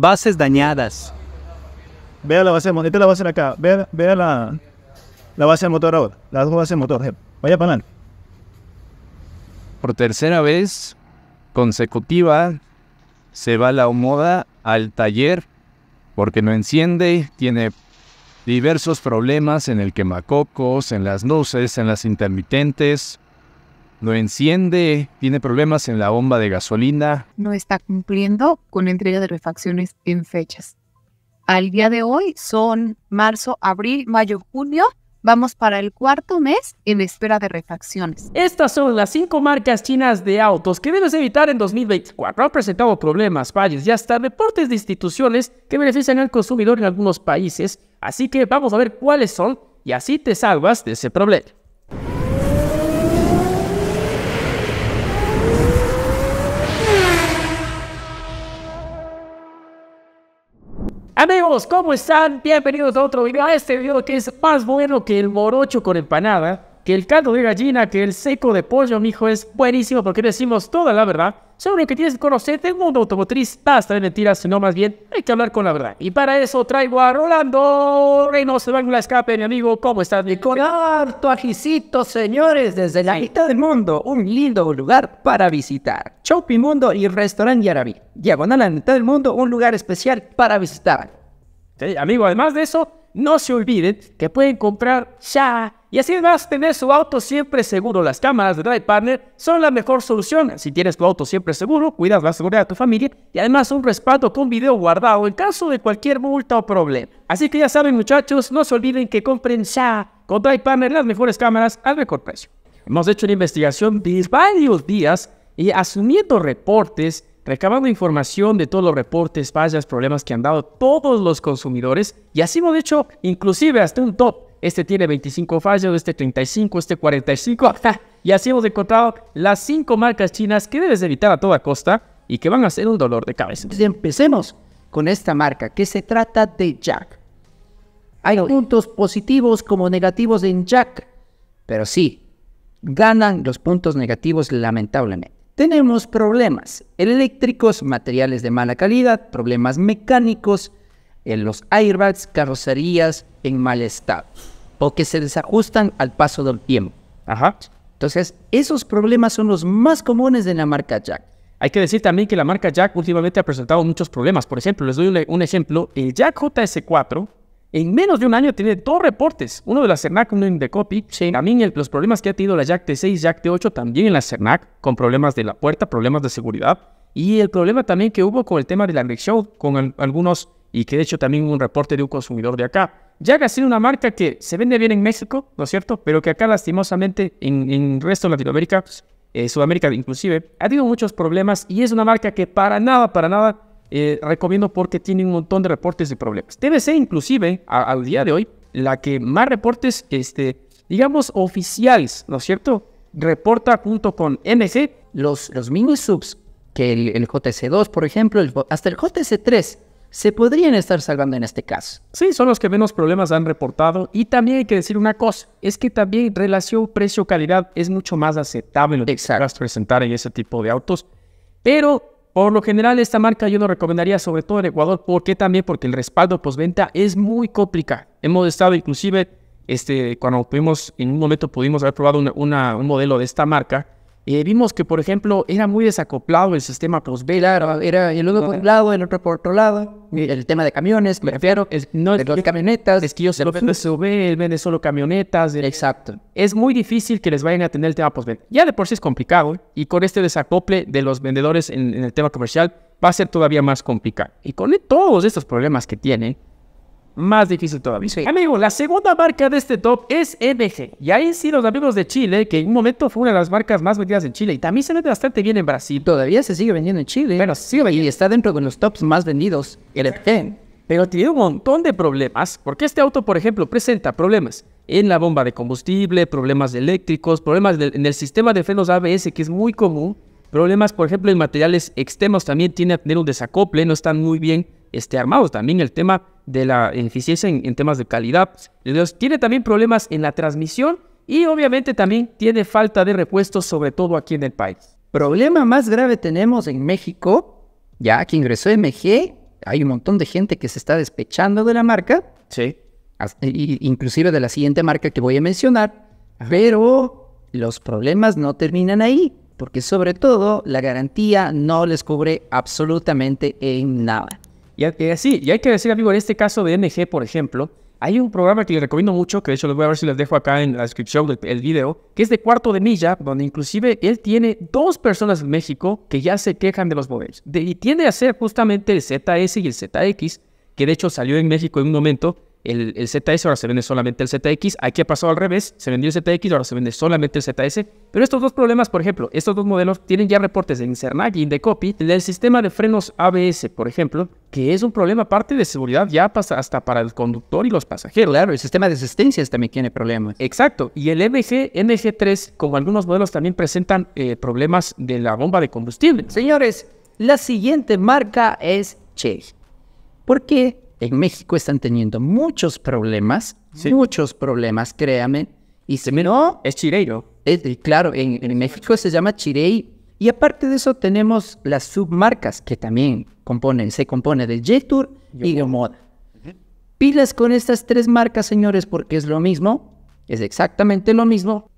Bases dañadas. Vea la base de motor. Esta la base de acá. Vea, la, base de motor ahora. Las bases motor. Eh. Vaya para adelante. Por tercera vez consecutiva se va la moda al taller porque no enciende. Tiene diversos problemas en el quemacocos, en las luces, en las intermitentes no enciende, tiene problemas en la bomba de gasolina. No está cumpliendo con entrega de refacciones en fechas. Al día de hoy son marzo, abril, mayo, junio. Vamos para el cuarto mes en espera de refacciones. Estas son las cinco marcas chinas de autos que debes evitar en 2024. Han presentado problemas, fallos y hasta reportes de instituciones que benefician al consumidor en algunos países. Así que vamos a ver cuáles son y así te salvas de ese problema. Amigos, ¿cómo están? Bienvenidos a otro video. Este video que es más bueno que el morocho con empanada, que el caldo de gallina, que el seco de pollo, mijo, es buenísimo porque decimos toda la verdad sobre que tienes que conocer del mundo automotriz. Basta de mentiras, sino más bien hay que hablar con la verdad. Y para eso traigo a Rolando Reynoso, de la Escape, mi amigo. ¿Cómo estás, mi Con harto ajicito, señores, desde la mitad del mundo, un lindo lugar para visitar. Shopping Mundo y Restaurant yarabí Diagonal a la mitad del mundo, un lugar especial para visitar. Amigo, además de eso, no se olviden que pueden comprar ya. Y así además tener su auto siempre seguro. Las cámaras de Drive Partner son la mejor solución. Si tienes tu auto siempre seguro, cuidas la seguridad de tu familia y además un respaldo con video guardado en caso de cualquier multa o problema. Así que ya saben muchachos, no se olviden que compren ya con Drive Partner las mejores cámaras al mejor precio. Hemos hecho una investigación de varios días y asumiendo reportes recabando información de todos los reportes, fallas, problemas que han dado todos los consumidores y así hemos hecho inclusive hasta un top. Este tiene 25 fallas, este 35, este 45 y así hemos encontrado las 5 marcas chinas que debes evitar a toda costa y que van a ser un dolor de cabeza. Entonces empecemos con esta marca que se trata de Jack. Hay puntos positivos como negativos en Jack, pero sí, ganan los puntos negativos lamentablemente tenemos problemas eléctricos, materiales de mala calidad, problemas mecánicos, en los airbags, carrocerías en mal estado o que se desajustan al paso del tiempo. Ajá. Entonces, esos problemas son los más comunes de la marca Jack. Hay que decir también que la marca Jack últimamente ha presentado muchos problemas. Por ejemplo, les doy un ejemplo. El Jack JS4 en menos de un año tiene dos reportes, uno de la CERNAC, uno de Copy Sí. También los problemas que ha tenido la Jack T6, Jack T8, también en la CERNAC, con problemas de la puerta, problemas de seguridad. Y el problema también que hubo con el tema de la Show, con algunos, y que de hecho también un reporte de un consumidor de acá. Jack ha sido una marca que se vende bien en México, ¿no es cierto? Pero que acá lastimosamente en, el resto de Latinoamérica, eh, Sudamérica inclusive, ha tenido muchos problemas y es una marca que para nada, para nada eh, recomiendo porque tiene un montón de reportes de problemas. TBC, inclusive al día de hoy la que más reportes, este, digamos, oficiales, ¿no es cierto? Reporta junto con NC los, los mini subs, que el, JTC JC2, por ejemplo, hasta el JC3 se podrían estar salvando en este caso. Sí, son los que menos problemas han reportado. Y también hay que decir una cosa, es que también relación precio-calidad es mucho más aceptable lo presentar en ese tipo de autos. Pero por lo general, esta marca yo lo recomendaría sobre todo en Ecuador. ¿Por qué también? Porque el respaldo postventa es muy complicado. Hemos estado inclusive, este, cuando pudimos, en un momento pudimos haber probado un modelo de esta marca, y eh, vimos que, por ejemplo, era muy desacoplado el sistema Prosvela, era, era, el uno por un lado, el otro por otro lado. El tema de camiones, me refiero, es, no es de camionetas, es que ellos lo PSV, vende solo camionetas. Eh, Exacto. Es muy difícil que les vayan a atender el tema Prosvela. Ya de por sí es complicado y con este desacople de los vendedores en, en el tema comercial va a ser todavía más complicado. Y con todos estos problemas que tienen, más difícil todavía. Amigo, la segunda marca de este top es MG. Y ahí sí los amigos de Chile, que en un momento fue una de las marcas más vendidas en Chile y también se vende bastante bien en Brasil. Todavía se sigue vendiendo en Chile. Bueno, sí. sigue vendiendo. Y está dentro de los tops más vendidos, el Pero tiene un montón de problemas, porque este auto, por ejemplo, presenta problemas en la bomba de combustible, problemas eléctricos, problemas en el sistema de frenos ABS, que es muy común, problemas, por ejemplo, en materiales extremos. también tiene a tener un desacople, no están muy bien este, armados. También el tema de la eficiencia en, temas de calidad. Entonces, tiene también problemas en la transmisión y obviamente también tiene falta de repuestos, sobre todo aquí en el país. Problema más grave tenemos en México, ya que ingresó MG, hay un montón de gente que se está despechando de la marca. Sí. E, inclusive de la siguiente marca que voy a mencionar. Pero los problemas no terminan ahí, porque sobre todo la garantía no les cubre absolutamente en nada. Y así, y hay que decir, amigo, en este caso de NG, por ejemplo, hay un programa que les recomiendo mucho, que de hecho les voy a ver si les dejo acá en la descripción del el video, que es de cuarto de milla, donde inclusive él tiene dos personas en México que ya se quejan de los modelos. y tiende a ser justamente el ZS y el ZX, que de hecho salió en México en un momento, el, ZS, ahora se vende solamente el ZX. Aquí ha pasado al revés, se vendió el ZX, ahora se vende solamente el ZS. Pero estos dos problemas, por ejemplo, estos dos modelos tienen ya reportes de Incernac y Copy del sistema de frenos ABS, por ejemplo, que es un problema aparte de seguridad ya pasa hasta para el conductor y los pasajeros. Claro, el sistema de asistencias también tiene problemas. Exacto, y el MG, MG3, como algunos modelos también presentan eh, problemas de la bomba de combustible. Señores, la siguiente marca es Che. ¿Por qué? en México están teniendo muchos problemas, muchos problemas, créame. Y se me... No, es Chireiro. Es, claro, en, México se llama Chirei. Y aparte de eso tenemos las submarcas que también componen, se compone de Jetour y de Moda. Pilas con estas tres marcas, señores, porque es lo mismo, es exactamente lo mismo.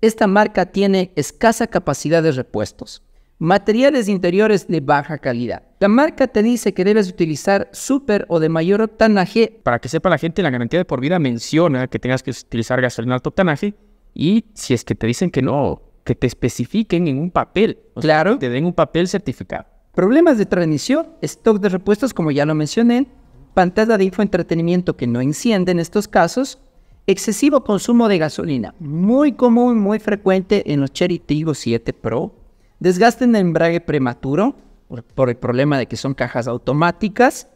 Esta marca tiene escasa capacidad de repuestos. Materiales interiores de baja calidad. La marca te dice que debes utilizar super o de mayor octanaje. Para que sepa la gente, la garantía de por vida menciona que tengas que utilizar gasolina alto octanaje y si es que te dicen que no, que te especifiquen en un papel. claro. te den un papel certificado. Problemas de transmisión, stock de repuestos, como ya lo mencioné, pantalla de infoentretenimiento que no enciende en estos casos, excesivo consumo de gasolina, muy común, muy frecuente en los Cherry Tiggo 7 Pro Desgaste en el embrague prematuro, por, el problema de que son cajas automáticas.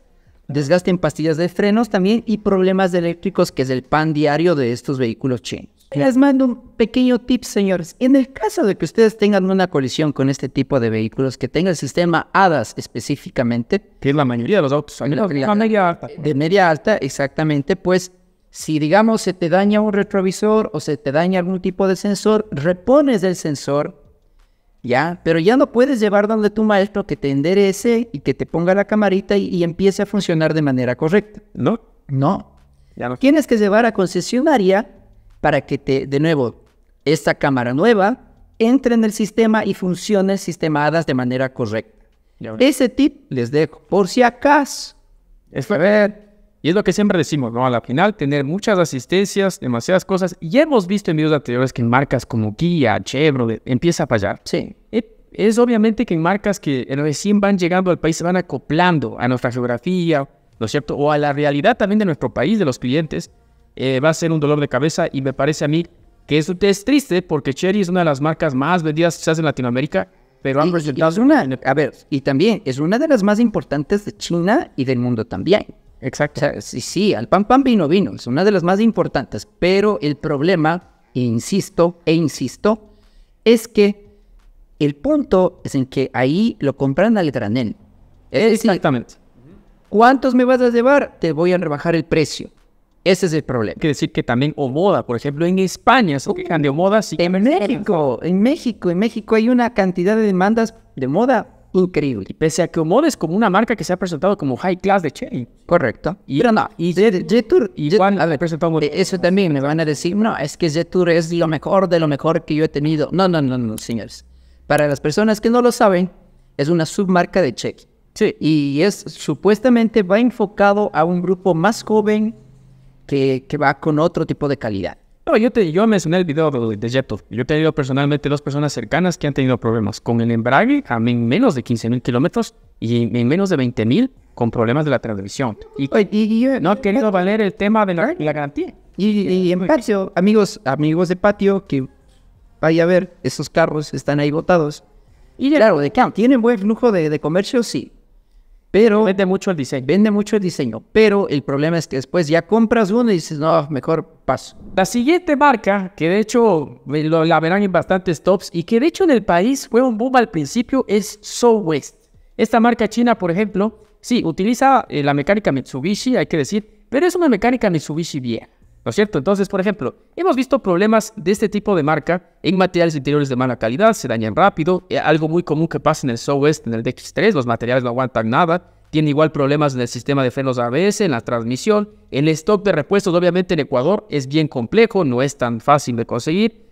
Desgaste en pastillas de frenos también y problemas eléctricos, que es el pan diario de estos vehículos chinos. Les mando un pequeño tip, señores. En el caso de que ustedes tengan una colisión con este tipo de vehículos, que tenga el sistema ADAS específicamente. Que es la mayoría de los autos. La, media alta. Pues. De media alta, exactamente. Pues si, digamos, se te daña un retrovisor o se te daña algún tipo de sensor, repones el sensor ¿ya? Pero ya no puedes llevar donde tu maestro que te enderece y que te ponga la camarita y, empiece a funcionar de manera correcta. No. No. Ya Tienes que llevar a concesionaria para que te, de nuevo, esta cámara nueva entre en el sistema y funcione sistemadas de manera correcta. Ese tip les dejo. Por si acaso. Es ver. Y es lo que siempre decimos, ¿no? A la final, tener muchas asistencias, demasiadas cosas. Y hemos visto en videos anteriores que en marcas como Kia, Chevrolet, empieza a fallar. Sí. Es obviamente que en marcas que eh, recién van llegando al país se van acoplando a nuestra geografía, ¿no es cierto? O a la realidad también de nuestro país, de los clientes. Eh, va a ser un dolor de cabeza y me parece a mí que eso es triste porque Cherry es una de las marcas más vendidas quizás en Latinoamérica, pero una, a ver, y también es una de las más importantes de China y del mundo también. Exacto. sí, sí, al pan pan vino vino, es una de las más importantes, pero el problema, insisto e insisto, es que el punto es en que ahí lo compran al granel. Exactamente. ¿Cuántos me vas a llevar? Te voy a rebajar el precio. Ese es el problema. Quiere decir que también o moda, por ejemplo, en España se uh, quejan de moda. en México, en México, en México hay una cantidad de demandas de moda increíble. Pese a que Omoda es como una marca que se ha presentado como high class de Che. Correcto. Y, Pero no, y Jetour. Igual le presentamos. Eh, eso también me van a decir, no, es que Jetour es lo mejor de lo mejor que yo he tenido. No, no, no, no, señores. Para las personas que no lo saben, es una submarca de Che. Sí. Y es supuestamente va enfocado a un grupo más joven que va con otro tipo de calidad. No, yo, mencioné el video de, de Yo he tenido personalmente dos personas cercanas que han tenido problemas con el embrague a menos de 15.000 mil kilómetros y en menos de 20.000 con problemas de la transmisión. Y, eh, no ha querido eh, valer el tema de la, garantía. Y, en patio, amigos, amigos de patio, que vaya a ver, esos carros están ahí botados. Y claro, de tienen buen flujo de comercio, sí. Pero vende mucho el diseño. Vende mucho el diseño, pero el problema es que después ya compras uno y dices, no, mejor paso. La siguiente marca, que de hecho la verán en bastantes tops y que de hecho en el país fue un boom al principio, es Southwest. Esta marca china, por ejemplo, sí, utiliza eh, la mecánica Mitsubishi, hay que decir, pero es una mecánica Mitsubishi vieja. ¿No es cierto? Entonces, por ejemplo, hemos visto problemas de este tipo de marca en materiales interiores de mala calidad, se dañan rápido, eh, algo muy común que pasa en el Southwest, en el DX3, los materiales no aguantan nada, tiene igual problemas en el sistema de frenos ABS, en la transmisión, el stock de repuestos obviamente en Ecuador es bien complejo, no es tan fácil de conseguir.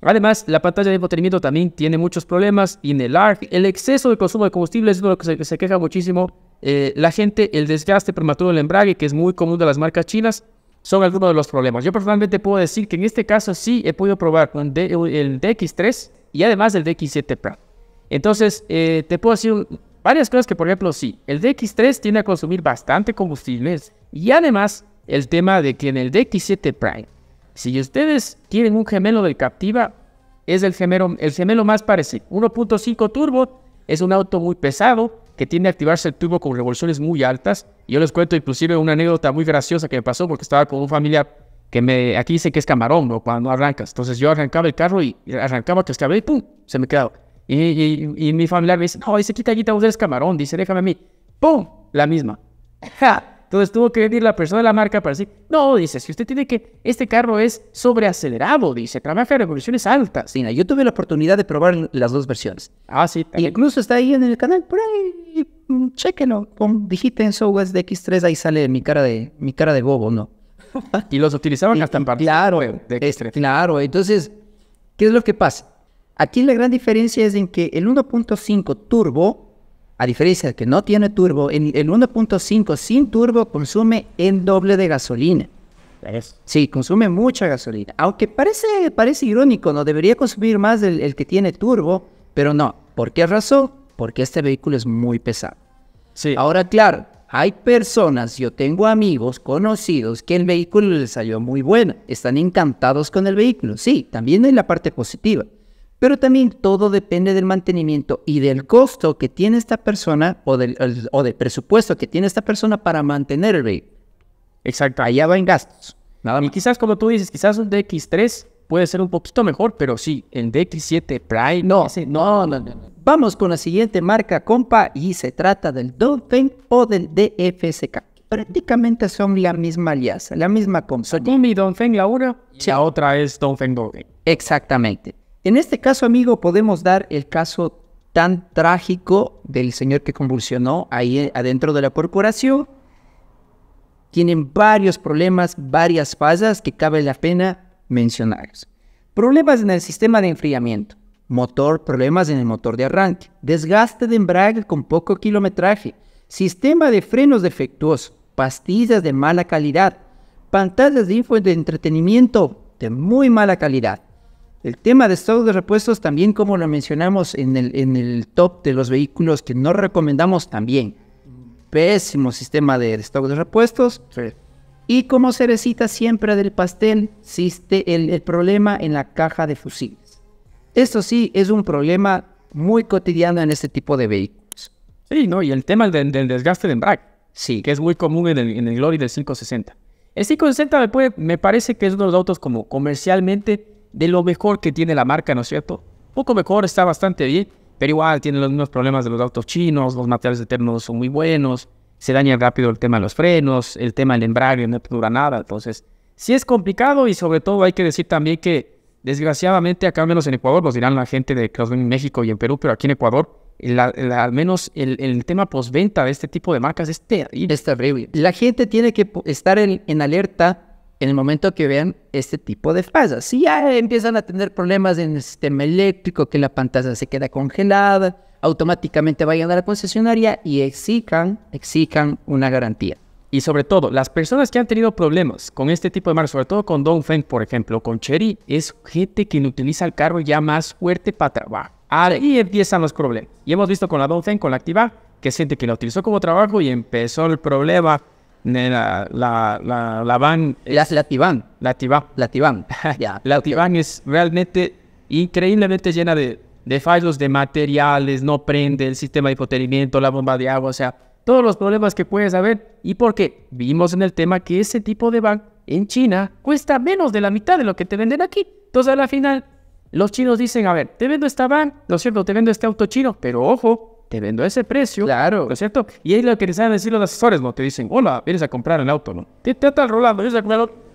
Además, la pantalla de mantenimiento también tiene muchos problemas y en el el exceso de consumo de combustible es de uno lo que se, queja muchísimo eh, la gente, el desgaste prematuro del embrague, que es muy común de las marcas chinas, son algunos de los problemas. Yo personalmente puedo decir que en este caso sí he podido probar con el DX3 y además el DX7 Prime. Entonces, eh, te puedo decir varias cosas que, por ejemplo, sí, el DX3 tiende a consumir bastante combustible. y además el tema de que en el DX7 Prime, si ustedes tienen un gemelo del Captiva, es el gemelo, el gemelo más parecido. 1.5 turbo, es un auto muy pesado, que tiene a activarse el tubo con revoluciones muy altas. Y yo les cuento inclusive una anécdota muy graciosa que me pasó porque estaba con un familiar que me, aquí dice que es camarón, ¿no? cuando arrancas. Entonces yo arrancaba el carro y arrancaba, que y ¡pum! Se me quedó Y, y, mi familiar me dice, no, dice, quita, quita, vos eres camarón. Dice, déjame a mí. ¡Pum! La misma. Entonces tuvo que venir la persona de la marca para decir, no, dice, si usted tiene que, este carro es sobreacelerado, dice, trabaja en revoluciones altas. Sí, yo tuve la oportunidad de probar las dos versiones. Ah, sí. Y incluso está ahí en el canal, por ahí Mm, dijiste en software de X3, ahí sale mi cara de, mi cara de bobo, ¿no? y los utilizaban hasta en parte. Claro, de X3. claro. Entonces, ¿qué es lo que pasa? Aquí la gran diferencia es en que el 1.5 turbo, a diferencia de que no tiene turbo, el, 1.5 sin turbo consume el doble de gasolina. Sí, consume mucha gasolina. Aunque parece, parece irónico, ¿no? Debería consumir más del el que tiene turbo, pero no. ¿Por qué razón? porque este vehículo es muy pesado. Sí. Ahora, claro, hay personas, yo tengo amigos conocidos que el vehículo les salió muy bueno, están encantados con el vehículo, sí, también hay la parte positiva. Pero también todo depende del mantenimiento y del costo que tiene esta persona o del, presupuesto que tiene esta persona para mantener el vehículo. Exacto. Allá va en gastos. Nada más. Y quizás, como tú dices, quizás un DX3 puede ser un poquito mejor, pero sí, el DX7 Prime. No, no, no, Vamos con la siguiente marca, compa, y se trata del Dolphin o del DFSK. Prácticamente son la misma alianza, la misma compa. Son mi la una y la otra es Dolphin Dolphin. Exactamente. En este caso, amigo, podemos dar el caso tan trágico del señor que convulsionó ahí eh, adentro de la corporación. Tienen varios problemas, varias fallas que cabe la pena mencionados. Problemas en el sistema de enfriamiento. Motor, problemas en el motor de arranque. Desgaste de embrague con poco kilometraje. Sistema de frenos defectuoso. Pastillas de mala calidad. Pantallas de info de entretenimiento de muy mala calidad. El tema de estado de repuestos también, como lo mencionamos en el, en el top de los vehículos que no recomendamos, también. Pésimo sistema de, de repuestos. Y como cerecita siempre del pastel, existe el, problema en la caja de fusiles. Esto sí es un problema muy cotidiano en este tipo de vehículos. Sí, ¿no? y el tema del, desgaste de embrague, sí. que es muy común en el, Glory del 560. El 560 me, me parece que es uno de los autos como comercialmente de lo mejor que tiene la marca, ¿no es cierto? Poco mejor, está bastante bien, pero igual tiene los mismos problemas de los autos chinos, los materiales eternos son muy buenos, se daña rápido el tema de los frenos, el tema del embrague no dura nada. Entonces, sí es complicado y sobre todo hay que decir también que desgraciadamente acá al menos en Ecuador, nos dirán la gente de que en México y en Perú, pero aquí en Ecuador, al menos el, el tema postventa de este tipo de marcas es terrible. La gente tiene que estar en, alerta en el momento que vean este tipo de fallas. Si ya empiezan a tener problemas en el sistema eléctrico, que la pantalla se queda congelada, automáticamente vayan a la concesionaria y exijan, exijan una garantía. Y sobre todo, las personas que han tenido problemas con este tipo de marcas, sobre todo con Dongfeng, por ejemplo, con Chery, es gente que utiliza el carro ya más fuerte para trabajar Ahí empiezan los problemas. Y hemos visto con la Dongfeng, con la Activa, que es gente que la utilizó como trabajo y empezó el problema. en la, la, la, van. La, la La La Tivan. la okay. es realmente increíblemente llena de de fallos de materiales, no prende el sistema de hipotenimiento, la bomba de agua, o sea, todos los problemas que puedes haber. Y porque vimos en el tema que ese tipo de van en China cuesta menos de la mitad de lo que te venden aquí. Entonces, a la final, los chinos dicen, a ver, te vendo esta van, ¿no es cierto? Te vendo este auto chino, pero ojo, te vendo a ese precio. Claro. ¿No es cierto? Y es lo que les a decir los asesores, ¿no? Te dicen, hola, vienes a comprar el auto, ¿no? Te trata rolando, vienes a comprar el auto.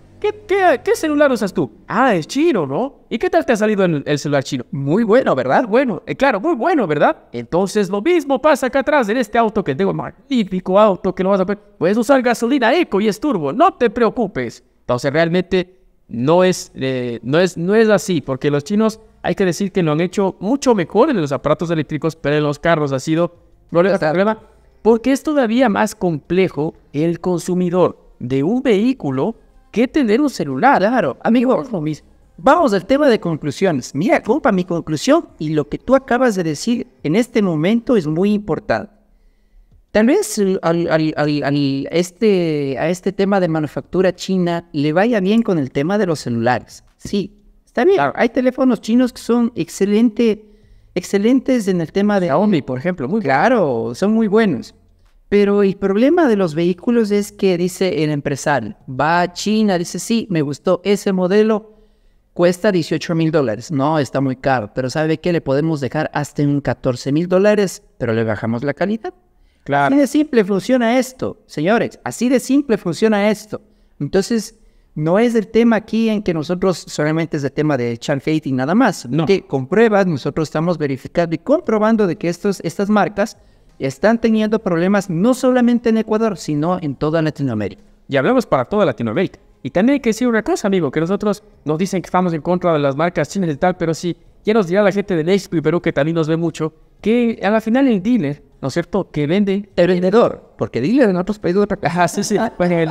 ¿Qué, celular usas tú? Ah, es chino, ¿no? ¿Y qué tal te ha salido el, celular chino? Muy bueno, ¿verdad? Bueno, eh, claro, muy bueno, ¿verdad? Entonces lo mismo pasa acá atrás en este auto que tengo, magnífico auto que no vas a ver. Puedes usar gasolina eco y es turbo, no te preocupes. Entonces realmente no es, eh, no, es, no es así, porque los chinos hay que decir que lo han hecho mucho mejor en los aparatos eléctricos, pero en los carros ha sido problema, porque es todavía más complejo el consumidor de un vehículo qué tener un celular? Claro, amigo. vamos al tema de conclusiones. Mira, culpa mi conclusión y lo que tú acabas de decir en este momento es muy importante. Tal vez este, a este tema de manufactura china le vaya bien con el tema de los celulares. Sí, está bien. Hay teléfonos chinos que son excelente, excelentes en el tema de Xiaomi, por ejemplo. Muy claro, son muy buenos. Pero el problema de los vehículos es que dice el empresario, va a China, dice, sí, me gustó ese modelo, cuesta 18 mil dólares. No, está muy caro, pero ¿sabe qué? Le podemos dejar hasta en 14 mil dólares, pero le bajamos la calidad. Claro. Así de simple funciona esto, señores, así de simple funciona esto. Entonces, no es el tema aquí en que nosotros solamente es el tema de echar nada más. No. Que con nosotros estamos verificando y comprobando de que estos, estas marcas están teniendo problemas no solamente en Ecuador, sino en toda Latinoamérica. Y hablamos para toda Latinoamérica. Y también hay que decir una cosa, amigo, que nosotros nos dicen que estamos en contra de las marcas chinas y tal, pero sí, ya nos dirá la gente de México y Perú, que también nos ve mucho, que a la final el dealer, ¿no es cierto?, que vende... El vendedor, porque dealer en otros países... De... Ajá, sí, sí. Pues el,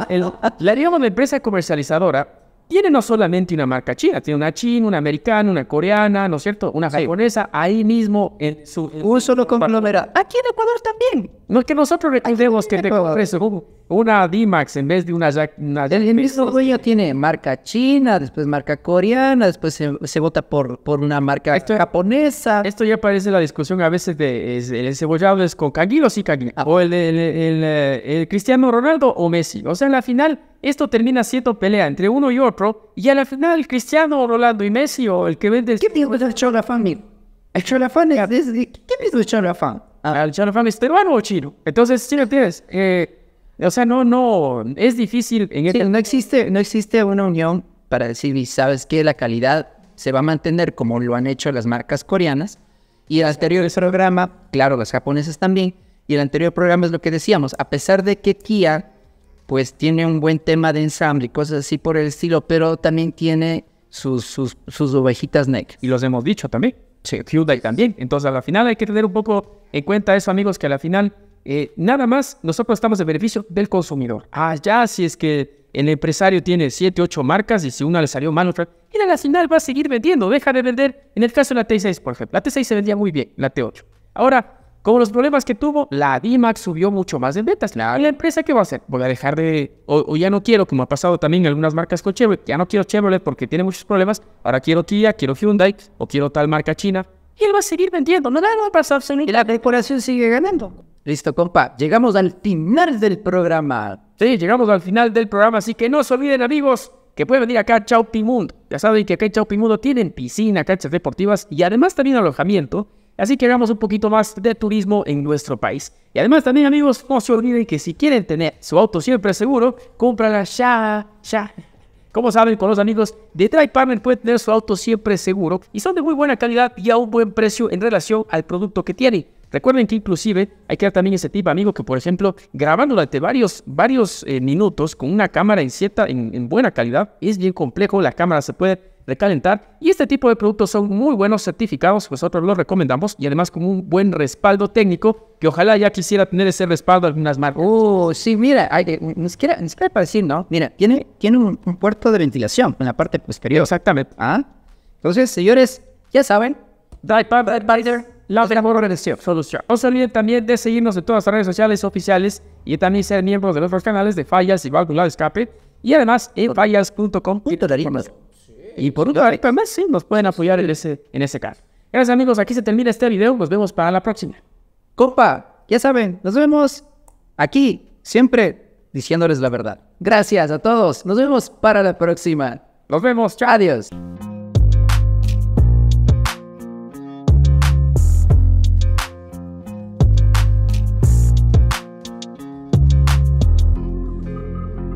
la digamos empresa comercializadora tiene no solamente una marca china, tiene una china, una americana, una coreana, ¿no es cierto? Una japonesa, ahí mismo en su... un solo conglomerado. Aquí en Ecuador también. No es que nosotros recordemos que te eso una D-Max en vez de una Jack. el mismo dueño tiene marca china, después marca coreana, después se, vota por, por una marca japonesa. Esto ya parece la discusión a veces de el cebollado es con o sí ah. O el, el, eh, el, Cristiano Ronaldo o Messi. O sea, en la final esto termina siendo pelea entre uno y otro. Y a la final Cristiano Ronaldo y Messi o el que vende... ¿Qué dijo el Cholafán, El Cholafán es... ¿Qué dijo el Cholafán? ¿El ah. Cholafán es peruano o chino? Entonces, si tienes... Eh, o sea, no, no, es difícil. En sí, este no, existe, no existe una unión para decir, ¿sabes qué? La calidad se va a mantener como lo han hecho las marcas coreanas. Y el anterior programa, claro, las japonesas también. Y el anterior programa es lo que decíamos, a pesar de que Kia, pues tiene un buen tema de ensamble y cosas así por el estilo, pero también tiene sus, sus, sus ovejitas neck. Y los hemos dicho también. Sí. Hyundai también. Entonces, a la final hay que tener un poco en cuenta eso, amigos, que a la final eh, nada más nosotros estamos de beneficio del consumidor. Ah, ya, si es que el empresario tiene 7, 8 marcas y si una le salió mal, otra, mira, la final va a seguir vendiendo, deja de vender. En el caso de la T6, por ejemplo, la T6 se vendía muy bien, la T8. Ahora, con los problemas que tuvo, la DIMAX subió mucho más en ventas. La, la empresa qué va a hacer? Voy a dejar de, o, ya no quiero, como ha pasado también en algunas marcas con Chevrolet, ya no quiero Chevrolet porque tiene muchos problemas, ahora quiero Kia, quiero Hyundai o quiero tal marca china y él va a seguir vendiendo. No nada más absolutamente. Y la decoración sigue ganando. Listo, compa. Llegamos al final del programa. Sí, llegamos al final del programa. Así que no se olviden, amigos, que pueden venir acá a Chaupimundo. Ya saben que acá en Chaupimundo tienen piscina, canchas deportivas y además también alojamiento. Así que hagamos un poquito más de turismo en nuestro país. Y además también, amigos, no se olviden que si quieren tener su auto siempre seguro, cómprala ya, ya. Como saben, con los amigos de Drive pueden puede tener su auto siempre seguro y son de muy buena calidad y a un buen precio en relación al producto que tiene. Recuerden que inclusive hay que dar también ese tip, amigo, que por ejemplo, grabando durante varios, varios eh, minutos con una cámara en en, buena calidad, es bien complejo, la cámara se puede recalentar y este tipo de productos son muy buenos certificados, pues nosotros los recomendamos y además con un buen respaldo técnico, que ojalá ya quisiera tener ese respaldo algunas marcas. Oh, sí, mira, hay, ni siquiera, para decir, ¿no? Mira, tiene, tiene un, puerto de ventilación en la parte posterior. Exactamente. Ah, entonces, señores, ya saben, la organización. Solución. No se olviden también de seguirnos en todas las redes sociales oficiales y también ser miembros de nuestros canales de Fallas y Válvula Escape y además en fallas.com. Y por un dólar más, sí, nos pueden apoyar en ese, en ese caso. Gracias amigos, aquí se termina este video. Nos vemos para la próxima. Compa, ya saben, nos vemos aquí, siempre diciéndoles la verdad. Gracias a todos. Nos vemos para la próxima. Nos vemos. chao, Adiós.